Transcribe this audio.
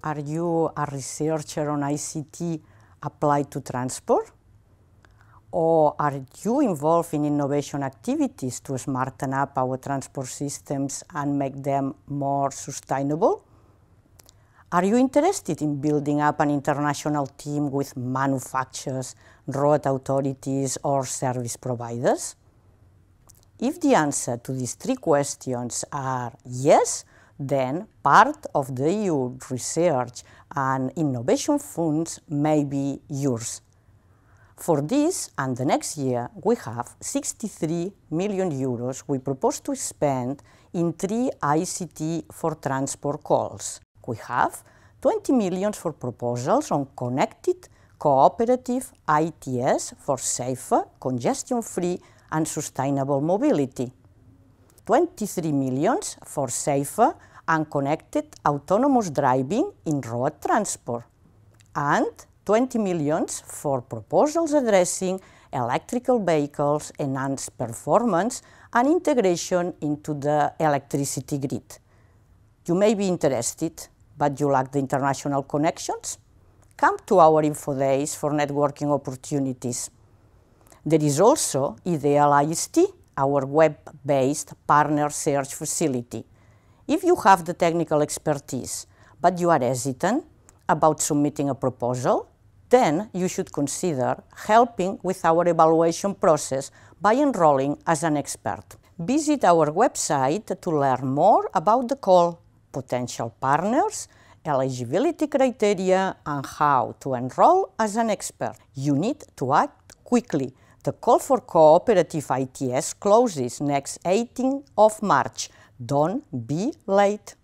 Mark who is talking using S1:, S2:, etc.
S1: Are you a researcher on ICT applied to transport? Or are you involved in innovation activities to smarten up our transport systems and make them more sustainable? Are you interested in building up an international team with manufacturers, road authorities, or service providers? If the answer to these three questions are yes, then part of the EU research and innovation funds may be yours. For this and the next year, we have 63 million euros we propose to spend in three ICT for transport calls. We have 20 million for proposals on connected cooperative ITS for safer, congestion-free and sustainable mobility. 23 millions for safer and connected autonomous driving in road transport, and 20 millions for proposals addressing electrical vehicles enhanced performance and integration into the electricity grid. You may be interested, but you lack the international connections? Come to our info days for networking opportunities. There is also IDEAL IST, our web-based partner search facility. If you have the technical expertise, but you are hesitant about submitting a proposal, then you should consider helping with our evaluation process by enrolling as an expert. Visit our website to learn more about the call, potential partners, eligibility criteria, and how to enroll as an expert. You need to act quickly the call for cooperative ITS closes next 18th of March. Don't be late.